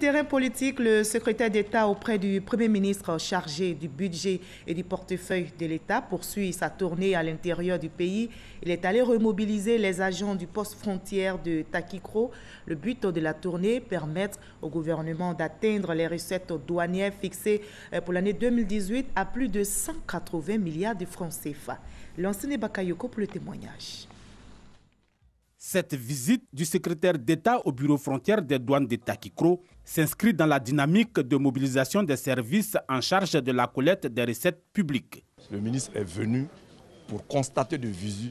Terrain politique, le secrétaire d'État auprès du Premier ministre chargé du budget et du portefeuille de l'État poursuit sa tournée à l'intérieur du pays. Il est allé remobiliser les agents du poste frontière de Takikro. Le but de la tournée, permettre au gouvernement d'atteindre les recettes douanières fixées euh, pour l'année 2018 à plus de 180 milliards de francs CFA. L'ancien Bakayoko pour le témoignage. Cette visite du secrétaire d'État au bureau frontière des douanes de Takikro s'inscrit dans la dynamique de mobilisation des services en charge de la collecte des recettes publiques. Le ministre est venu pour constater de visu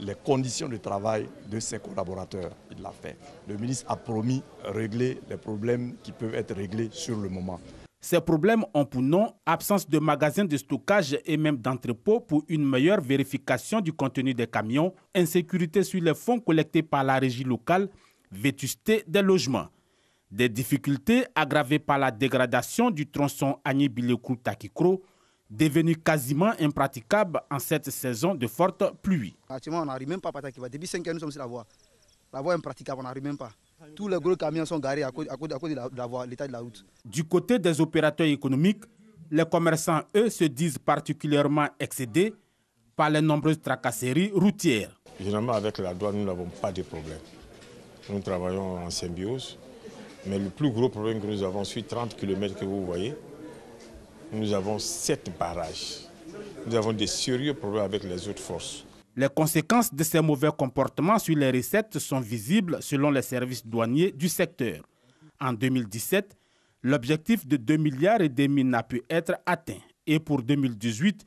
les conditions de travail de ses collaborateurs. Il l'a fait. Le ministre a promis régler les problèmes qui peuvent être réglés sur le moment. Ces problèmes ont pour nom absence de magasins de stockage et même d'entrepôts pour une meilleure vérification du contenu des camions, insécurité sur les fonds collectés par la régie locale, vétusté des logements. Des difficultés aggravées par la dégradation du tronçon Agnibilekou-Takikro, devenu quasiment impraticable en cette saison de forte pluie. on n'arrive même pas à Depuis 5 ans, nous sommes sur la voie. La voie est impraticable, on n'arrive même pas. Tous les gros camions sont garés à cause, de, l'état de la route. Du côté des opérateurs économiques, les commerçants, eux, se disent particulièrement excédés par les nombreuses tracasseries routières. Généralement, avec la douane, nous n'avons pas de problème. Nous travaillons en symbiose. Mais le plus gros problème que nous avons sur 30 km que vous voyez, nous avons 7 barrages. Nous avons des sérieux problèmes avec les autres forces. Les conséquences de ces mauvais comportements sur les recettes sont visibles selon les services douaniers du secteur. En 2017, l'objectif de 2 milliards et demi n'a pu être atteint. Et pour 2018,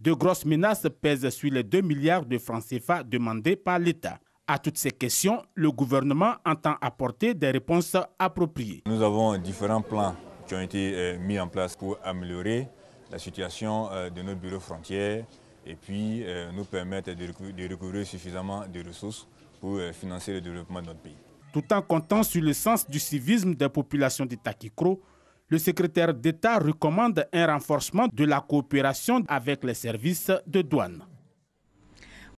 de grosses menaces pèsent sur les 2 milliards de francs CFA demandés par l'État. À toutes ces questions, le gouvernement entend apporter des réponses appropriées. Nous avons différents plans qui ont été euh, mis en place pour améliorer la situation euh, de nos bureaux frontières, et puis euh, nous permettre de, recouvrir suffisamment de ressources pour euh, financer le développement de notre pays. Tout en comptant sur le sens du civisme des populations de Takikro, le secrétaire d'État recommande un renforcement de la coopération avec les services de douane.